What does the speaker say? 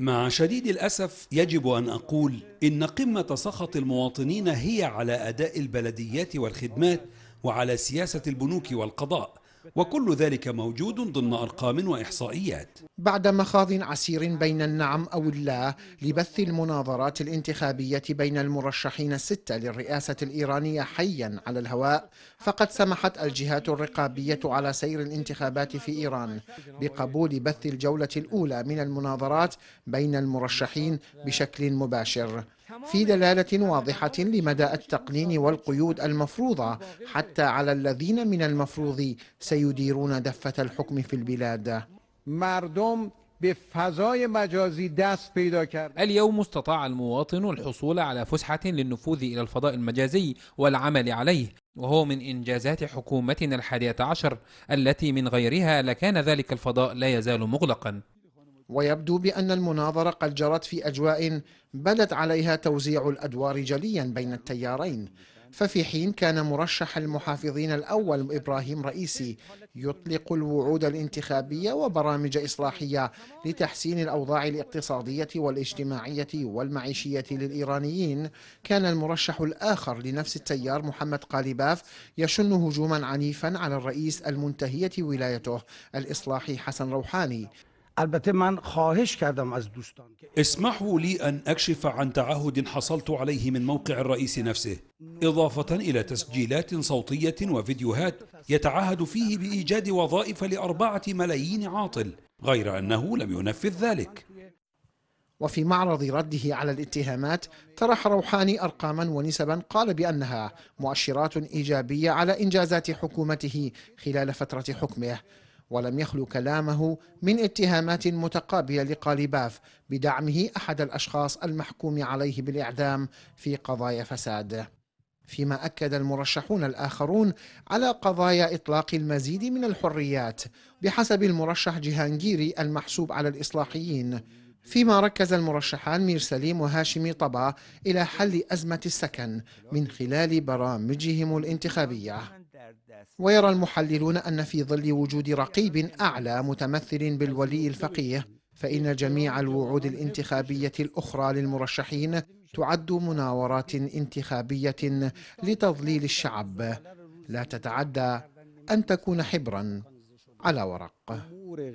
مع شديد الأسف يجب أن أقول إن قمة سخط المواطنين هي على أداء البلديات والخدمات وعلى سياسة البنوك والقضاء وكل ذلك موجود ضمن أرقام وإحصائيات بعد مخاض عسير بين النعم أو اللا لبث المناظرات الانتخابية بين المرشحين الستة للرئاسة الإيرانية حيا على الهواء فقد سمحت الجهات الرقابية على سير الانتخابات في إيران بقبول بث الجولة الأولى من المناظرات بين المرشحين بشكل مباشر في دلاله واضحه لمدى التقنين والقيود المفروضه حتى على الذين من المفروض سيديرون دفه الحكم في البلاد مردم بفضاي مجازي دست پیدا اليوم استطاع المواطن الحصول على فسحة للنفوذ إلى الفضاء المجازي والعمل عليه وهو من إنجازات حكومتنا الحادية عشر التي من غيرها لكان ذلك الفضاء لا يزال مغلقا ويبدو بأن المناظرة قد جرت في أجواء بدت عليها توزيع الأدوار جليا بين التيارين ففي حين كان مرشح المحافظين الأول إبراهيم رئيسي يطلق الوعود الانتخابية وبرامج إصلاحية لتحسين الأوضاع الاقتصادية والاجتماعية والمعيشية للإيرانيين كان المرشح الآخر لنفس التيار محمد قالباف يشن هجوما عنيفا على الرئيس المنتهية ولايته الإصلاحي حسن روحاني البته من خواهش کردم از دوستان اسمحوا لي أن أكشف عن تعهد حصلت عليه من موقع الرئيس نفسه إضافة إلى تسجيلات صوتية وفيديوهات يتعهد فيه بإيجاد وظائف لأربعة ملايين عاطل غير أنه لم ينفذ ذلك وفي معرض رده على الاتهامات طرح روحاني ارقاما ونسبا قال بانها مؤشرات ايجابيه على انجازات حكومته خلال فتره حكمه ولم يخلو كلامه من اتهامات متقابله لقاليباف بدعمه احد الاشخاص المحكوم عليه بالاعدام في قضايا فساد فيما اكد المرشحون الاخرون على قضايا اطلاق المزيد من الحريات بحسب المرشح جهانجيري المحسوب على الاصلاحيين فيما ركز المرشحان مير سليم وهاشمي طبع إلى حل أزمة السكن من خلال برامجهم الانتخابية ويرى المحللون أن في ظل وجود رقيب أعلى متمثل بالولي الفقيه فإن جميع الوعود الانتخابية الأخرى للمرشحين تعد مناورات انتخابية لتضليل الشعب لا تتعدى أن تكون حبرا على ورق